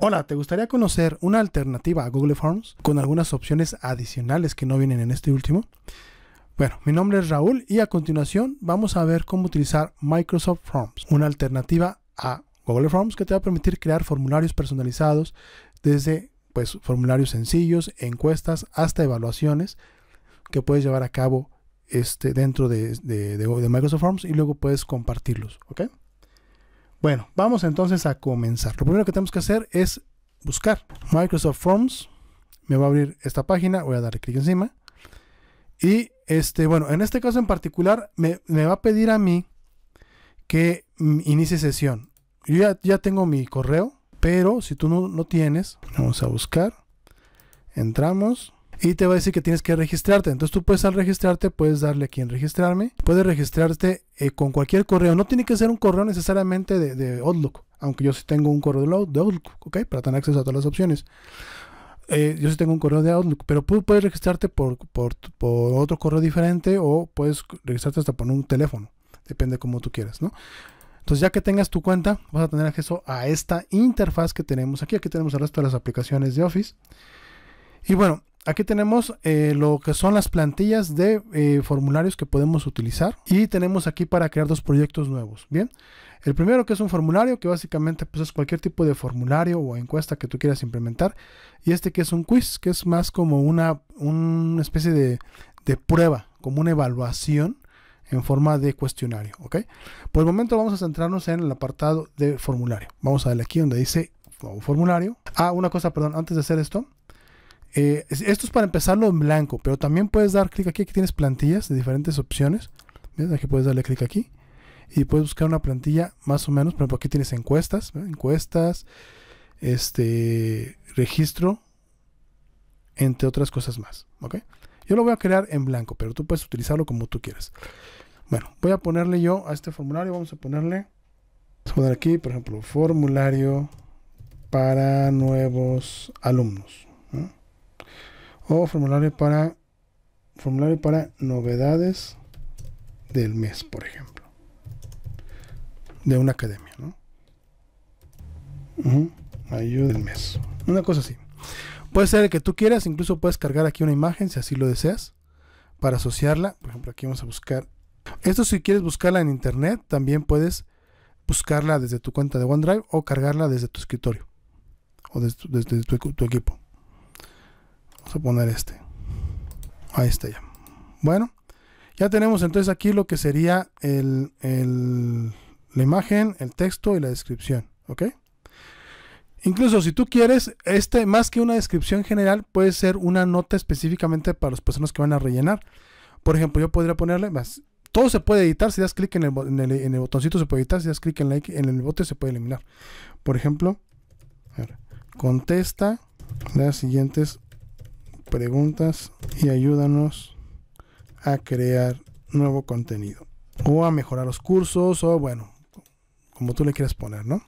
Hola, ¿te gustaría conocer una alternativa a Google Forms con algunas opciones adicionales que no vienen en este último? Bueno, mi nombre es Raúl y a continuación vamos a ver cómo utilizar Microsoft Forms, una alternativa a Google Forms que te va a permitir crear formularios personalizados desde pues formularios sencillos, encuestas hasta evaluaciones que puedes llevar a cabo este, dentro de, de Microsoft Forms y luego puedes compartirlos, ¿ok? Bueno, vamos entonces a comenzar. Lo primero que tenemos que hacer es buscar Microsoft Forms. Me va a abrir esta página, voy a darle clic encima. Y este, bueno, en este caso en particular me, va a pedir a mí que mm, inicie sesión. Yo ya, tengo mi correo, pero si tú no lo tienes, vamos a buscar. Entramos y te va a decir que tienes que registrarte. Entonces tú puedes al registrarte, puedes darle aquí en registrarme. Puedes registrarte eh, con cualquier correo. No tiene que ser un correo necesariamente de, Outlook, aunque yo sí tengo un correo de Outlook, ¿ok? Para tener acceso a todas las opciones. Eh, yo sí tengo un correo de Outlook, pero puedes registrarte por, otro correo diferente o puedes registrarte hasta por un teléfono. Depende como tú quieras, ¿no? Entonces ya que tengas tu cuenta, vas a tener acceso a esta interfaz que tenemos aquí. Aquí tenemos el resto de las aplicaciones de Office. Y bueno, Aquí tenemos eh, lo que son las plantillas de eh, formularios que podemos utilizar y tenemos aquí para crear dos proyectos nuevos. Bien, el primero que es un formulario que básicamente pues, es cualquier tipo de formulario o encuesta que tú quieras implementar y este que es un quiz que es más como una, especie de, prueba, como una evaluación en forma de cuestionario. ¿ok? Por el momento vamos a centrarnos en el apartado de formulario. Vamos a darle aquí donde dice formulario. Ah, una cosa, perdón, antes de hacer esto, eh, esto es para empezarlo en blanco, pero también puedes dar clic aquí. Aquí tienes plantillas de diferentes opciones. Aquí puedes darle clic aquí. Y puedes buscar una plantilla más o menos. Por ejemplo, aquí tienes encuestas. Encuestas. Este. Registro. Entre otras cosas más. ¿Ok? Yo lo voy a crear en blanco, pero tú puedes utilizarlo como tú quieras. Bueno, voy a ponerle yo a este formulario. Vamos a ponerle. Vamos poner aquí, por ejemplo, formulario para nuevos alumnos o formulario para formulario para novedades del mes, por ejemplo, de una academia, ¿no? Uh del mes, una cosa así. Puede ser el que tú quieras, incluso puedes cargar aquí una imagen si así lo deseas para asociarla. Por ejemplo, aquí vamos a buscar. Esto si quieres buscarla en internet, también puedes buscarla desde tu cuenta de OneDrive o cargarla desde tu escritorio o desde, tu equipo. Vamos a poner este. Ahí está ya. Bueno, ya tenemos entonces aquí lo que sería el, el, la imagen, el texto y la descripción. ¿Ok? Incluso si tú quieres, este, más que una descripción general, puede ser una nota específicamente para las personas que van a rellenar. Por ejemplo, yo podría ponerle más. Todo se puede editar, si das clic en el, botoncito se puede editar, si das clic en, en el bote se puede eliminar. Por ejemplo, contesta las siguientes preguntas y ayúdanos a crear nuevo contenido o a mejorar los cursos o bueno, como tú le quieras poner, ¿no?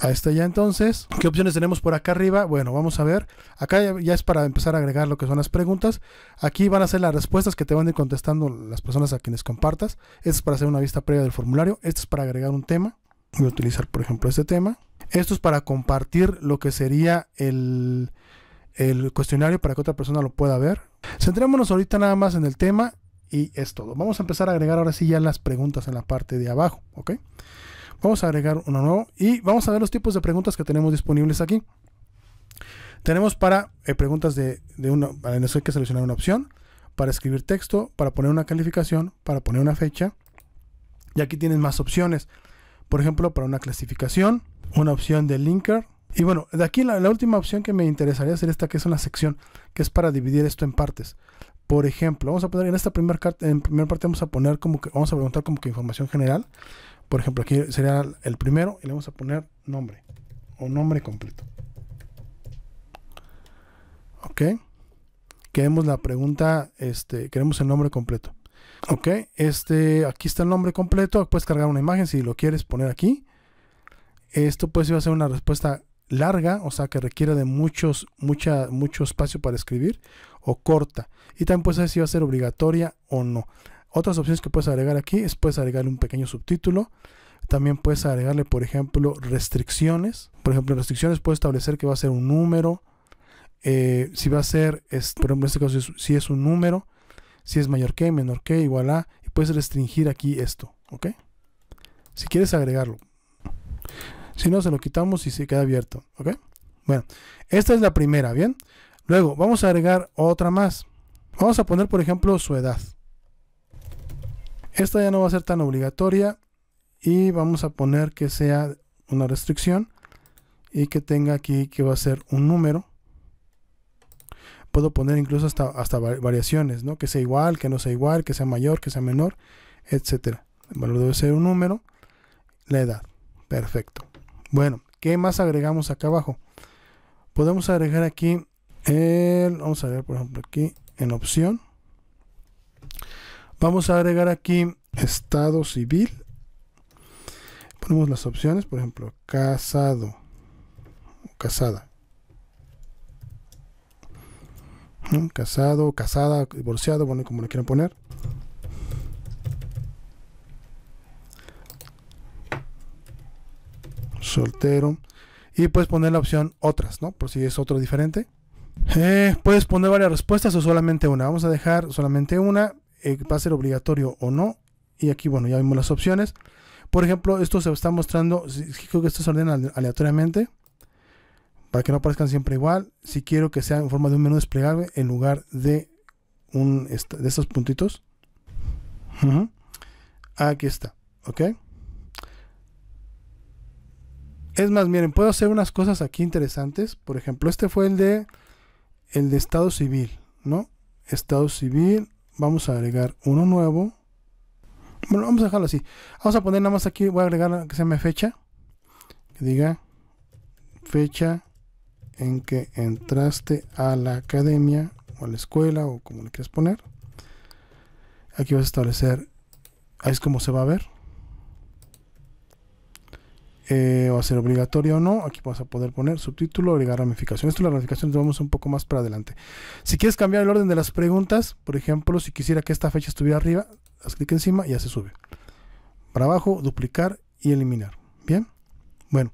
Ahí está ya entonces. ¿Qué opciones tenemos por acá arriba? Bueno, vamos a ver. Acá ya es para empezar a agregar lo que son las preguntas. Aquí van a ser las respuestas que te van a ir contestando las personas a quienes compartas. esto es para hacer una vista previa del formulario. esto es para agregar un tema. Voy a utilizar, por ejemplo, este tema. Esto es para compartir lo que sería el, el cuestionario para que otra persona lo pueda ver. Centrémonos ahorita nada más en el tema y es todo. Vamos a empezar a agregar ahora sí ya las preguntas en la parte de abajo, ¿ok? Vamos a agregar uno nuevo y vamos a ver los tipos de preguntas que tenemos disponibles aquí. Tenemos para eh, preguntas de, de en eso hay que seleccionar una opción, para escribir texto, para poner una calificación, para poner una fecha. Y aquí tienen más opciones. Por ejemplo, para una clasificación, una opción de linker, y bueno, de aquí la, última opción que me interesaría hacer esta, que es una sección, que es para dividir esto en partes. Por ejemplo, vamos a poner en esta primera parte vamos a poner como que, vamos a preguntar como que información general. Por ejemplo, aquí sería el primero y le vamos a poner nombre o nombre completo. Ok. Queremos la pregunta, este, queremos el nombre completo. Ok, este, aquí está el nombre completo. Puedes cargar una imagen si lo quieres poner aquí. Esto pues iba a ser una respuesta larga, o sea, que requiere de muchos, mucha, mucho espacio para escribir, o corta. Y también puedes saber si va a ser obligatoria o no. Otras opciones que puedes agregar aquí es puedes agregarle un pequeño subtítulo. También puedes agregarle, por ejemplo, restricciones. Por ejemplo, restricciones puedes establecer que va a ser un número. Eh, si va a ser, por ejemplo, en este caso, si es, un número, si es mayor que, menor que, igual a. Y puedes restringir aquí esto, ¿ok? Si quieres agregarlo, si no, se lo quitamos y se queda abierto. ¿Ok? Bueno, esta es la primera, ¿bien? Luego, vamos a agregar otra más. Vamos a poner, por ejemplo, su edad. Esta ya no va a ser tan obligatoria. Y vamos a poner que sea una restricción. Y que tenga aquí que va a ser un número. Puedo poner incluso hasta, hasta variaciones, ¿no? Que sea igual, que no sea igual, que sea mayor, que sea menor, etc. El valor debe ser un número. La edad. Perfecto. Bueno, ¿qué más agregamos acá abajo? Podemos agregar aquí el, vamos a ver por ejemplo aquí en opción. Vamos a agregar aquí estado civil. Ponemos las opciones, por ejemplo, casado casada. Casado, casada, divorciado, bueno, como le quieran poner. soltero. Y puedes poner la opción otras, ¿no? Por si es otro diferente. Eh, puedes poner varias respuestas o solamente una. Vamos a dejar solamente una. Eh, va a ser obligatorio o no. Y aquí, bueno, ya vimos las opciones. Por ejemplo, esto se está mostrando. Creo que esto se ordena aleatoriamente. Para que no aparezcan siempre igual. Si quiero que sea en forma de un menú desplegable en lugar de, un, de estos puntitos. Aquí está. ¿Ok? Es más, miren, puedo hacer unas cosas aquí interesantes. Por ejemplo, este fue el de el de estado civil, ¿no? Estado civil, vamos a agregar uno nuevo. Bueno, vamos a dejarlo así. Vamos a poner nada más aquí, voy a agregar que se me fecha. Que diga fecha en que entraste a la academia o a la escuela o como le quieras poner. Aquí vas a establecer, ahí es como se va a ver. Eh, o va a ser obligatorio o no. Aquí vas a poder poner subtítulo, agregar ramificación. Esto la ramificación lo vamos un poco más para adelante. Si quieres cambiar el orden de las preguntas, por ejemplo, si quisiera que esta fecha estuviera arriba, haz clic encima y ya se sube. Para abajo, duplicar y eliminar. Bien. Bueno,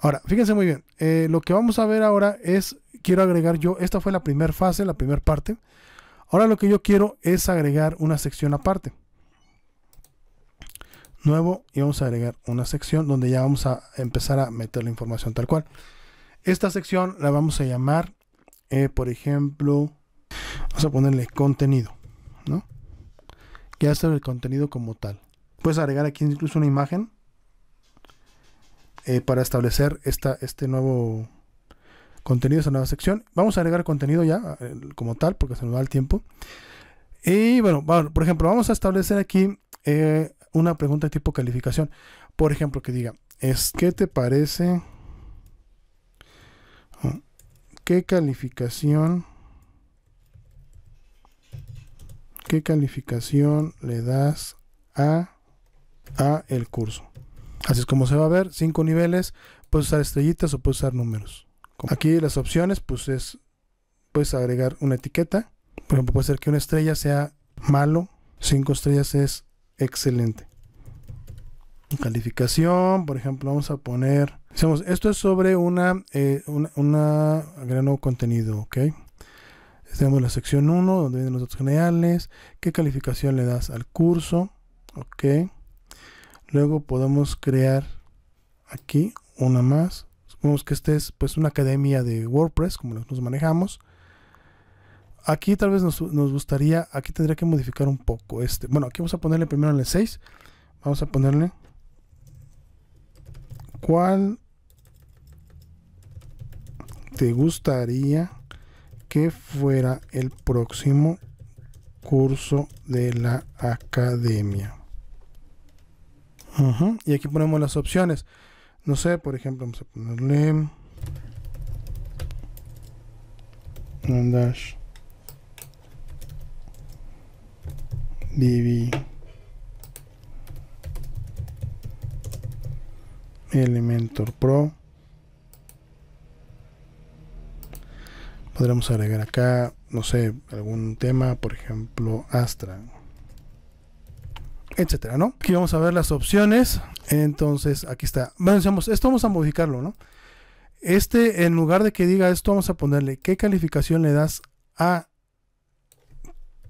ahora, fíjense muy bien. Eh, lo que vamos a ver ahora es, quiero agregar yo, esta fue la primera fase, la primera parte. Ahora lo que yo quiero es agregar una sección aparte nuevo y vamos a agregar una sección donde ya vamos a empezar a meter la información tal cual. Esta sección la vamos a llamar, eh, por ejemplo, vamos a ponerle contenido, ¿no? ya está el contenido como tal. Puedes agregar aquí incluso una imagen eh, para establecer esta, este nuevo contenido, esta nueva sección. Vamos a agregar contenido ya eh, como tal porque se nos va el tiempo. Y bueno, por ejemplo, vamos a establecer aquí una pregunta de tipo calificación. Por ejemplo, que diga, es, ¿qué te parece? Ah, ¿Qué calificación? ¿Qué calificación le das a, a el curso? Así es como se va a ver, cinco niveles, puedes usar estrellitas o puedes usar números. Aquí las opciones, pues es, puedes agregar una etiqueta. Por ejemplo, puede ser que una estrella sea malo, cinco estrellas es excelente calificación, por ejemplo, vamos a poner, decimos, esto es sobre una, eh, una, grano contenido, ¿ok? Tenemos la sección 1, donde vienen los datos generales, qué calificación le das al curso, ¿ok? Luego podemos crear aquí una más. Supongamos que este es pues una academia de WordPress, como nos manejamos. Aquí tal vez nos, nos gustaría, aquí tendría que modificar un poco este. Bueno, aquí vamos a ponerle primero en el 6. Vamos a ponerle ¿Cuál te gustaría que fuera el próximo curso de la academia? Y aquí ponemos las opciones. No sé, por ejemplo, vamos a ponerle... Dash. Elementor Pro. Podríamos agregar acá, no sé, algún tema, por ejemplo, Astra. Etcétera, ¿no? Aquí vamos a ver las opciones. Entonces, aquí está. Bueno, esto vamos a modificarlo, ¿no? Este, en lugar de que diga esto, vamos a ponerle qué calificación le das a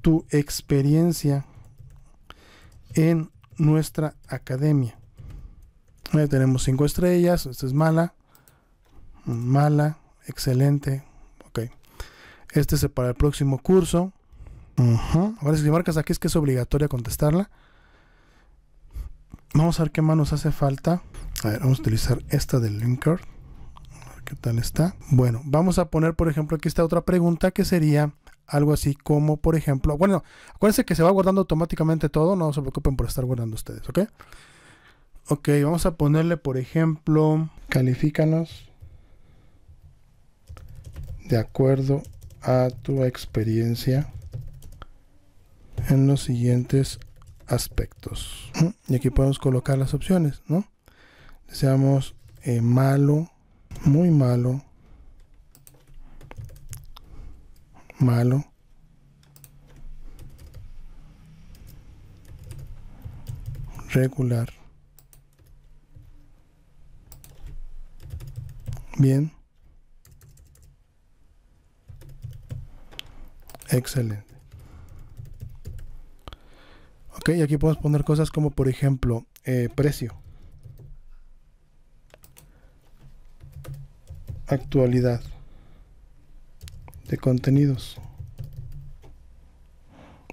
tu experiencia en nuestra academia tenemos 5 estrellas. Esta es mala. Mm, mala. Excelente. Ok. Este es para el próximo curso. Ahora, si marcas aquí es que es obligatoria contestarla. Vamos a ver qué más nos hace falta. A ver, vamos a utilizar esta del linker A ver qué tal está. Bueno, vamos a poner, por ejemplo, aquí esta otra pregunta que sería algo así como, por ejemplo, bueno, acuérdense que se va guardando automáticamente todo, no se preocupen por estar guardando ustedes, ¿ok? Ok, vamos a ponerle, por ejemplo, califícanos de acuerdo a tu experiencia en los siguientes aspectos. Y aquí podemos colocar las opciones, ¿no? Deseamos eh, malo, muy malo, malo, regular. Bien. Excelente. Ok, aquí podemos poner cosas como por ejemplo eh, precio. Actualidad de contenidos.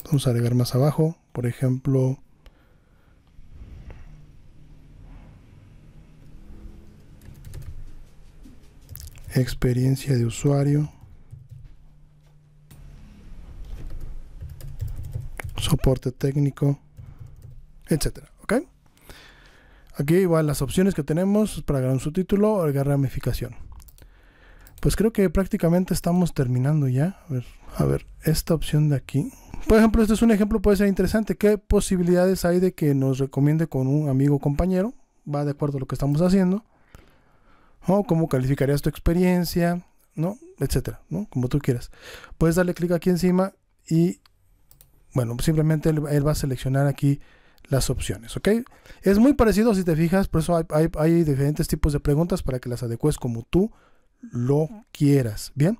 Vamos a agregar más abajo, por ejemplo, experiencia de usuario, soporte técnico, etcétera. ¿Ok? Aquí igual las opciones que tenemos para un subtítulo o agarrar ramificación. Pues creo que prácticamente estamos terminando ya. A ver, a ver, esta opción de aquí. Por ejemplo, este es un ejemplo, puede ser interesante. ¿Qué posibilidades hay de que nos recomiende con un amigo o compañero? Va de acuerdo a lo que estamos haciendo. ¿Cómo calificarías tu experiencia? ¿No? Etcétera, ¿no? Como tú quieras. Puedes darle clic aquí encima y, bueno, simplemente él, va a seleccionar aquí las opciones, ¿ok? Es muy parecido si te fijas, por eso hay, diferentes tipos de preguntas para que las adecues como tú lo quieras, ¿bien?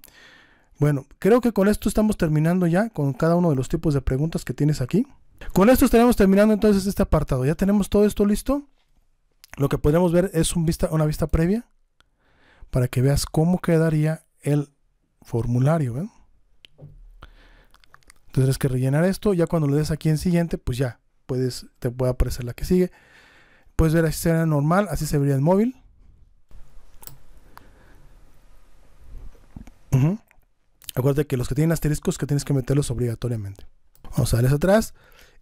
Bueno, creo que con esto estamos terminando ya con cada uno de los tipos de preguntas que tienes aquí. Con esto estaremos terminando entonces este apartado. Ya tenemos todo esto listo. Lo que podremos ver es una vista previa para que veas cómo quedaría el formulario. Entonces tienes que rellenar esto. Ya cuando le des aquí en siguiente, pues ya puedes, te puede aparecer la que sigue. Puedes ver así será normal, así se vería en móvil. Acuérdate que los que tienen asteriscos que tienes que meterlos obligatoriamente. Vamos a darles atrás.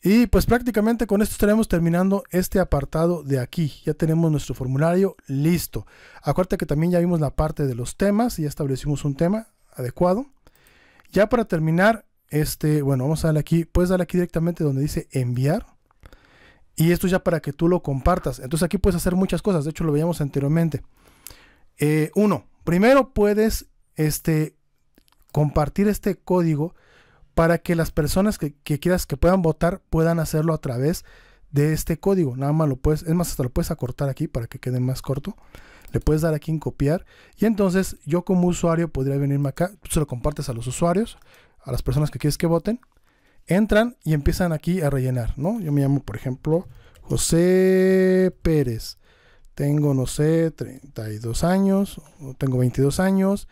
Y pues prácticamente con esto estaremos terminando este apartado de aquí. Ya tenemos nuestro formulario listo. Acuérdate que también ya vimos la parte de los temas y ya establecimos un tema adecuado. Ya para terminar, este, bueno, vamos a darle aquí, puedes darle aquí directamente donde dice enviar. Y esto ya para que tú lo compartas. Entonces aquí puedes hacer muchas cosas. De hecho, lo veíamos anteriormente. Eh, uno, primero puedes este, compartir este código para que las personas que, quieras que puedan votar puedan hacerlo a través de este código. Nada más lo puedes, es más, hasta lo puedes acortar aquí para que quede más corto. Le puedes dar aquí en copiar y entonces yo como usuario podría venirme acá, tú se lo compartes a los usuarios, a las personas que quieres que voten, entran y empiezan aquí a rellenar, ¿no? Yo me llamo, por ejemplo, José Pérez. Tengo, no sé, 32 años, tengo 22 años,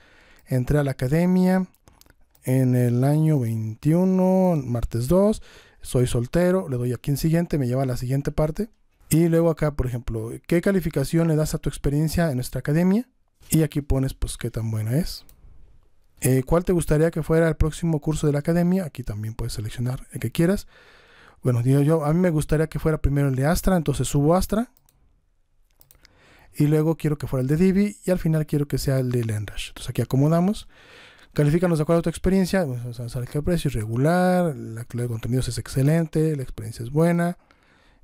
entré a la academia, en el año 21, martes 2, soy soltero, le doy aquí en siguiente, me lleva a la siguiente parte. Y luego acá, por ejemplo, ¿qué calificación le das a tu experiencia en nuestra academia? Y aquí pones, pues, qué tan buena es. Eh, ¿Cuál te gustaría que fuera el próximo curso de la academia? Aquí también puedes seleccionar el que quieras. Bueno, digo yo, a mí me gustaría que fuera primero el de Astra, entonces subo Astra. Y luego quiero que fuera el de Divi y al final quiero que sea el de Landrush Entonces aquí acomodamos. Califícanos de acuerdo a tu experiencia, pues, saber qué precio? regular la calidad de contenidos es excelente, la experiencia es buena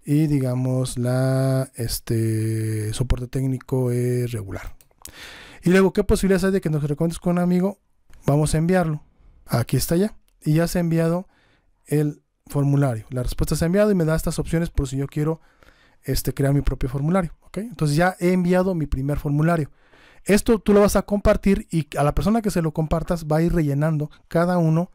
y digamos la este soporte técnico es regular. Y luego, ¿qué posibilidades hay de que nos recomiendes con un amigo? Vamos a enviarlo. Aquí está ya. Y ya se ha enviado el formulario. La respuesta se ha enviado y me da estas opciones por si yo quiero este, crear mi propio formulario. Entonces ya he enviado mi primer formulario. Esto tú lo vas a compartir y a la persona que se lo compartas va a ir rellenando cada uno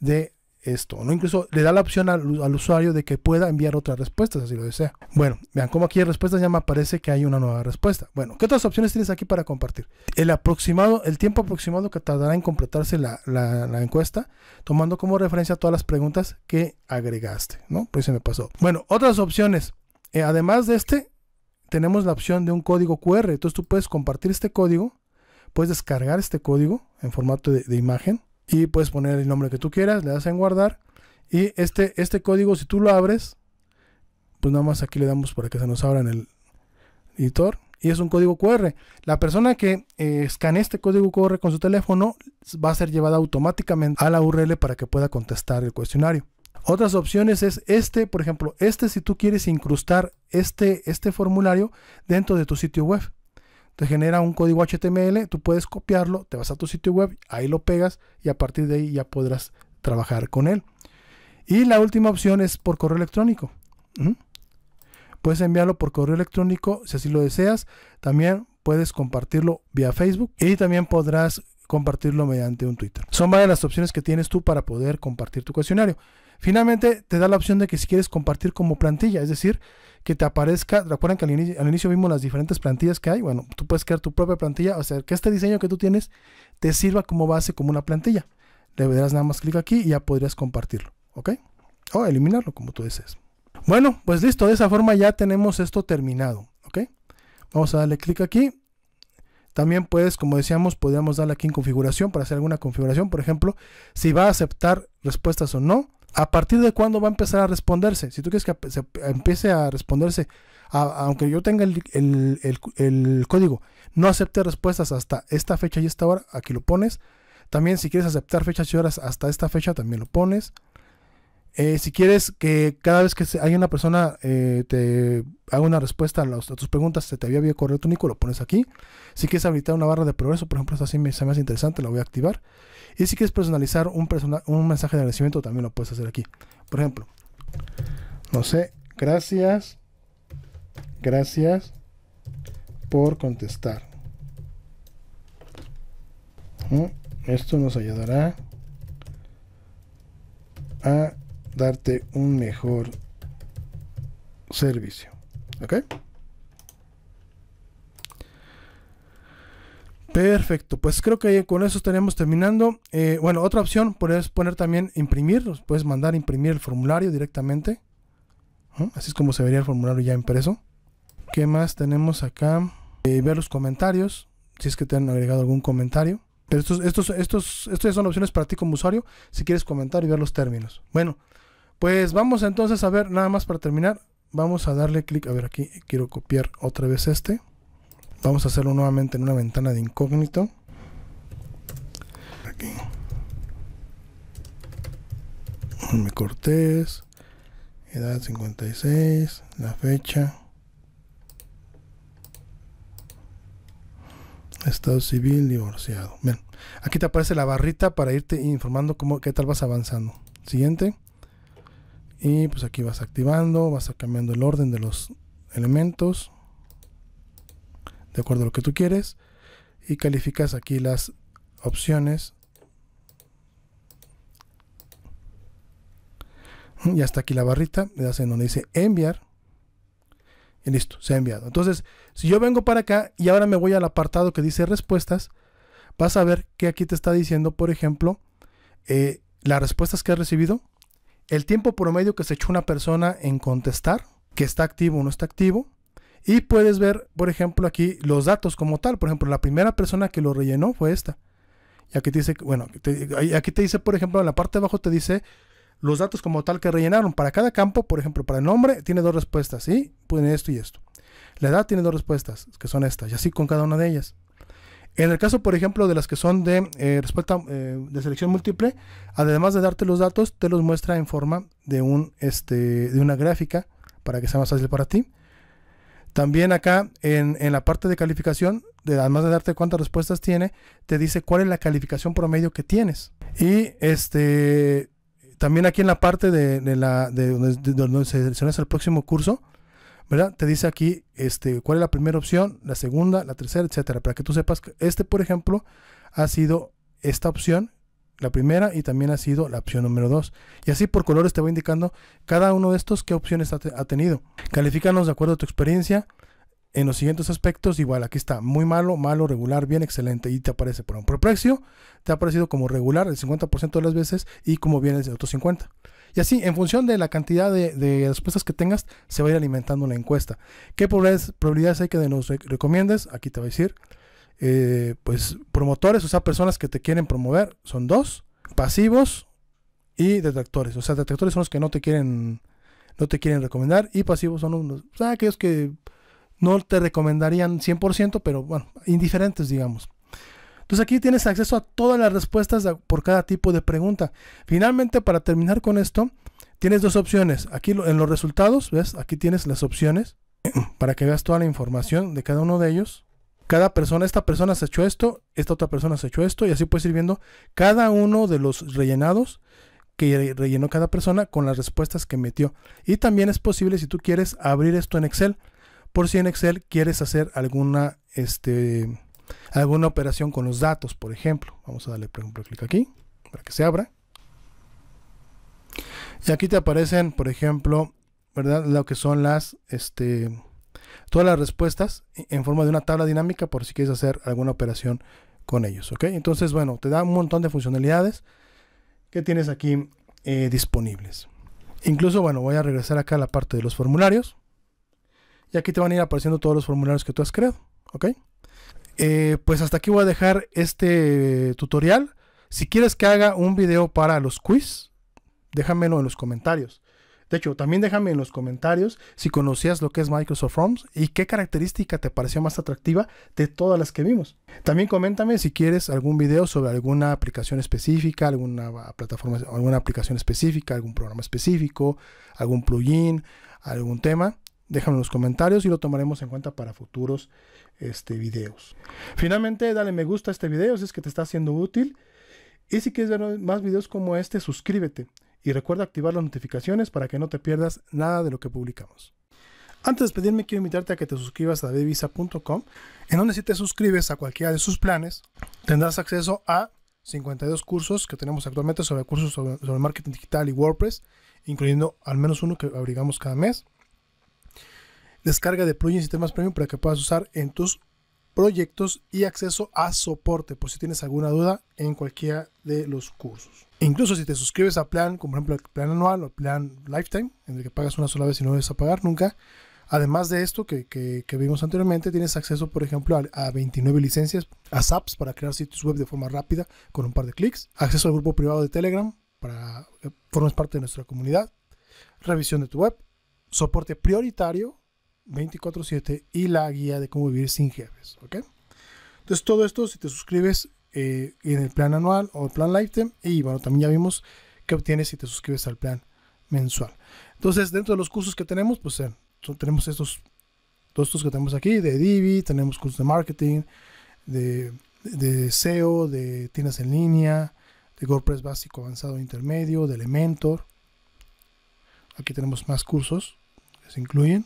de esto, ¿no? Incluso le da la opción al, usuario de que pueda enviar otras respuestas, así lo desea. Bueno, vean cómo aquí hay respuestas, ya me aparece que hay una nueva respuesta. Bueno, ¿qué otras opciones tienes aquí para compartir? El aproximado, el tiempo aproximado que tardará en completarse la, encuesta, tomando como referencia todas las preguntas que agregaste, ¿no? Pues se me pasó. Bueno, otras opciones. Eh, además de este, tenemos la opción de un código QR. Entonces tú puedes compartir este código, puedes descargar este código en formato de, imagen y puedes poner el nombre que tú quieras, le das en guardar y este, este código si tú lo abres, pues nada más aquí le damos para que se nos abra en el editor y es un código QR. La persona que eh, escanea este código QR con su teléfono va a ser llevada automáticamente a la URL para que pueda contestar el cuestionario. Otras opciones es este, por ejemplo, este si tú quieres incrustar este, este formulario dentro de tu sitio web. Te genera un código HTML, tú puedes copiarlo, te vas a tu sitio web, ahí lo pegas y a partir de ahí ya podrás trabajar con él. Y la última opción es por correo electrónico. Puedes enviarlo por correo electrónico si así lo deseas. También puedes compartirlo vía Facebook y también podrás compartirlo mediante un Twitter. Son varias las opciones que tienes tú para poder compartir tu cuestionario. Finalmente te da la opción de que si quieres compartir como plantilla, es decir, que te aparezca, recuerden que al inicio, al vimos las diferentes plantillas que hay, bueno, tú puedes crear tu propia plantilla, o sea, que este diseño que tú tienes te sirva como base, como una plantilla. Le darás nada más clic aquí y ya podrías compartirlo, ¿ok? O eliminarlo como tú desees. Bueno, pues listo, de esa forma ya tenemos esto terminado, ¿ok? Vamos a darle clic aquí también puedes, como decíamos, podríamos darle aquí en configuración para hacer alguna configuración. Por ejemplo, si va a aceptar respuestas o no. ¿A partir de cuándo va a empezar a responderse? Si tú quieres que empiece a responderse, aunque yo tenga el, el, código, no acepte respuestas hasta esta fecha y esta hora, aquí lo pones. También si quieres aceptar fechas y horas hasta esta fecha, también lo pones. Eh, si quieres que cada vez que hay una persona eh, te haga una respuesta a, tus preguntas, se te había correo tu Nico, lo pones aquí. Si quieres habilitar una barra de progreso, por ejemplo, esta sí me, se me interesante, la voy a activar. Y si quieres personalizar un, un mensaje de agradecimiento, también lo puedes hacer aquí. Por ejemplo, no sé, gracias, gracias por contestar. Esto nos ayudará a darte un mejor servicio. ¿Ok? Perfecto, pues creo que con eso estaríamos terminando. Eh, bueno, otra opción puedes poner también imprimir, puedes mandar imprimir el formulario directamente. ¿Mm? Así es como se vería el formulario ya impreso. ¿Qué más tenemos acá? Eh, ver los comentarios, si es que te han agregado algún comentario. Pero estos, estos, estos, estas son opciones para ti como usuario si quieres comentar y ver los términos. Bueno, pues vamos entonces a ver, nada más para terminar, vamos a darle clic, a ver aquí, quiero copiar otra vez este. Vamos a hacerlo nuevamente en una ventana de incógnito. Aquí. Me cortés, edad 56, la fecha, Estado civil divorciado. Bien. Aquí te aparece la barrita para irte informando cómo, qué tal vas avanzando. Siguiente. Y pues aquí vas activando, vas cambiando el orden de los elementos. De acuerdo a lo que tú quieres. Y calificas aquí las opciones. Y hasta aquí la barrita. Le das en donde dice enviar. Y listo, se ha enviado. Entonces, si yo vengo para acá y ahora me voy al apartado que dice respuestas, vas a ver que aquí te está diciendo, por ejemplo, eh, las respuestas que has recibido, el tiempo promedio que se echó una persona en contestar, que está activo o no está activo, y puedes ver, por ejemplo, aquí los datos como tal. Por ejemplo, la primera persona que lo rellenó fue esta. Y aquí te dice, bueno, aquí te dice, por ejemplo, en la parte de abajo te dice los datos como tal que rellenaron. Para cada campo, por ejemplo, para el nombre, tiene dos respuestas, ¿sí? Pueden esto y esto. La edad tiene dos respuestas, que son estas, y así con cada una de ellas. En el caso, por ejemplo, de las que son de eh, respuesta eh, de selección múltiple, además de darte los datos, te los muestra en forma de, un, este, de una gráfica para que sea más fácil para ti. También acá en, la parte de calificación, además de darte cuántas respuestas tiene, te dice cuál es la calificación promedio que tienes. Y este también aquí en la parte de, donde, el próximo curso, ¿verdad? Te dice aquí este, cuál es la primera opción, la segunda, la tercera, etcétera, para que tú sepas que este, por ejemplo, ha sido esta opción, la primera, y también ha sido la opción número 2. Y así por colores te voy indicando cada uno de estos qué opciones ha tenido. Califícanos de acuerdo a tu experiencia, en los siguientes aspectos, igual aquí está muy malo, malo, regular, bien, excelente. Y te aparece, por un precio, te ha parecido como regular el 50% de las veces y como bien el otro 50%. Y así, en función de la cantidad de, respuestas que tengas, se va a ir alimentando la encuesta. ¿Qué probabilidades hay que nos recomiendes? Aquí te va a decir. Eh, pues promotores, o sea, personas que te quieren promover, son dos. Pasivos y detractores. O sea, detractores son los que no te quieren, no te quieren recomendar. Y pasivos son unos, pues, ah, aquellos que no te recomendarían 100%, pero bueno, indiferentes, digamos. Entonces aquí tienes acceso a todas las respuestas por cada tipo de pregunta. Finalmente, para terminar con esto, tienes dos opciones. Aquí en los resultados, ¿ves? Aquí tienes las opciones para que veas toda la información de cada uno de ellos. Cada persona, esta persona se hecho esto, esta otra persona se hecho esto, y así puedes ir viendo cada uno de los rellenados que rellenó cada persona con las respuestas que metió. Y también es posible, si tú quieres, abrir esto en Excel por si en Excel quieres hacer alguna, este, alguna operación con los datos, por ejemplo. Vamos a darle, por ejemplo, clic aquí para que se abra. Y aquí te aparecen, por ejemplo, ¿verdad? Lo que son las, este, todas las respuestas en forma de una tabla dinámica por si quieres hacer alguna operación con ellos, ¿ok? Entonces, bueno, te da un montón de funcionalidades que tienes aquí eh, disponibles. Incluso, bueno, voy a regresar acá a la parte de los formularios. Y aquí te van a ir apareciendo todos los formularios que tú has creado. ¿Ok? Eh, pues hasta aquí voy a dejar este tutorial. Si quieres que haga un video para los quiz, déjamelo en los comentarios. De hecho, también déjame en los comentarios si conocías lo que es Microsoft Forms y qué característica te pareció más atractiva de todas las que vimos. También coméntame si quieres algún video sobre alguna aplicación específica, alguna plataforma, alguna aplicación específica, algún programa específico, algún plugin, algún tema déjame en los comentarios y lo tomaremos en cuenta para futuros este, videos. Finalmente, dale me gusta a este video si es que te está siendo útil. Y si quieres ver más videos como este, suscríbete y recuerda activar las notificaciones para que no te pierdas nada de lo que publicamos. Antes de despedirme, quiero invitarte a que te suscribas a davidvisa.com, en donde si te suscribes a cualquiera de sus planes, tendrás acceso a 52 cursos que tenemos actualmente sobre cursos sobre marketing digital y WordPress, incluyendo al menos uno que abrigamos cada mes descarga de plugins y premium para que puedas usar en tus proyectos y acceso a soporte por si tienes alguna duda en cualquiera de los cursos. Incluso si te suscribes a plan, como por ejemplo el plan anual o plan lifetime, en el que pagas una sola vez y no debes a pagar nunca, además de esto que, vimos anteriormente, tienes acceso por ejemplo a, a 29 licencias, a SAPs para crear sitios web de forma rápida con un par de clics, acceso al grupo privado de Telegram para que eh, formes parte de nuestra comunidad, revisión de tu web, soporte prioritario 24/7 y la guía de cómo vivir sin jefes. Entonces todo esto, si te suscribes eh, en el plan anual o el plan lifetime, y bueno, también ya vimos qué obtienes si te suscribes al plan mensual. Entonces dentro de los cursos que tenemos, pues eh, tenemos estos, todos estos que tenemos aquí, de Divi, tenemos cursos de marketing, de, de SEO, de tiendas en línea, de WordPress básico, avanzado, intermedio, de Elementor. Aquí tenemos más cursos que se incluyen.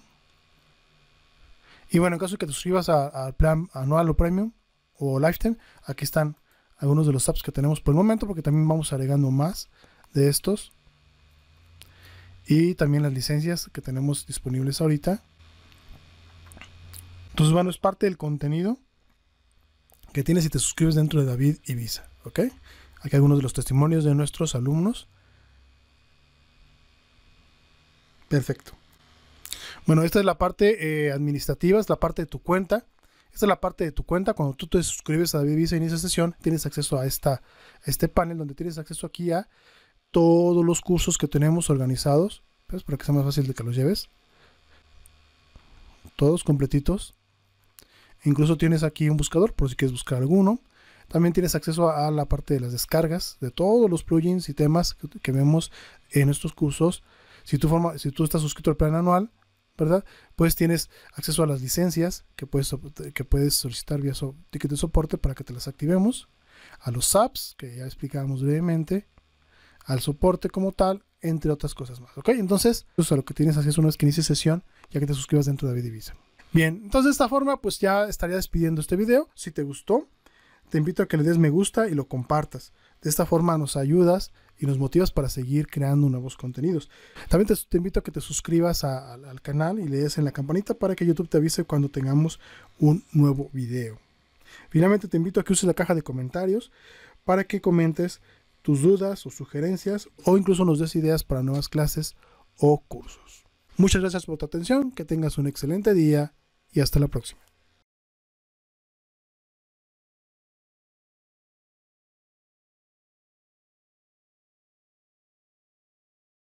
Y bueno, en caso de que te suscribas al plan anual o premium o lifetime, aquí están algunos de los apps que tenemos por el momento, porque también vamos agregando más de estos. Y también las licencias que tenemos disponibles ahorita. Entonces, bueno, es parte del contenido que tienes si te suscribes dentro de David y Visa. ¿Ok? Aquí algunos de los testimonios de nuestros alumnos. Perfecto. Bueno, esta es la parte eh, administrativa, es la parte de tu cuenta. Esta es la parte de tu cuenta. Cuando tú te suscribes a David Visa Inicia Sesión, tienes acceso a, esta, este panel donde tienes acceso aquí a todos los cursos que tenemos organizados. Pues, para que sea más fácil de que los lleves. Todos completitos. Incluso tienes aquí un buscador por si quieres buscar alguno. También tienes acceso a, la parte de las descargas de todos los plugins y temas que, que vemos en estos cursos. Si tú, forma, si tú estás suscrito al plan anual, ¿verdad? Pues tienes acceso a las licencias que puedes, que puedes solicitar vía ticket de soporte para que te las activemos, a los apps, que ya explicábamos brevemente, al soporte como tal, entre otras cosas más. ¿Ok? Entonces, eso pues, lo que tienes acceso una vez que inicies sesión, ya que te suscribas dentro de Divisa. Bien, entonces de esta forma, pues ya estaría despidiendo este video. Si te gustó, te invito a que le des me gusta y lo compartas. De esta forma nos ayudas y nos motivas para seguir creando nuevos contenidos. También te, invito a que te suscribas al canal y le des en la campanita para que YouTube te avise cuando tengamos un nuevo video. Finalmente te invito a que uses la caja de comentarios para que comentes tus dudas o sugerencias o incluso nos des ideas para nuevas clases o cursos. Muchas gracias por tu atención, que tengas un excelente día y hasta la próxima.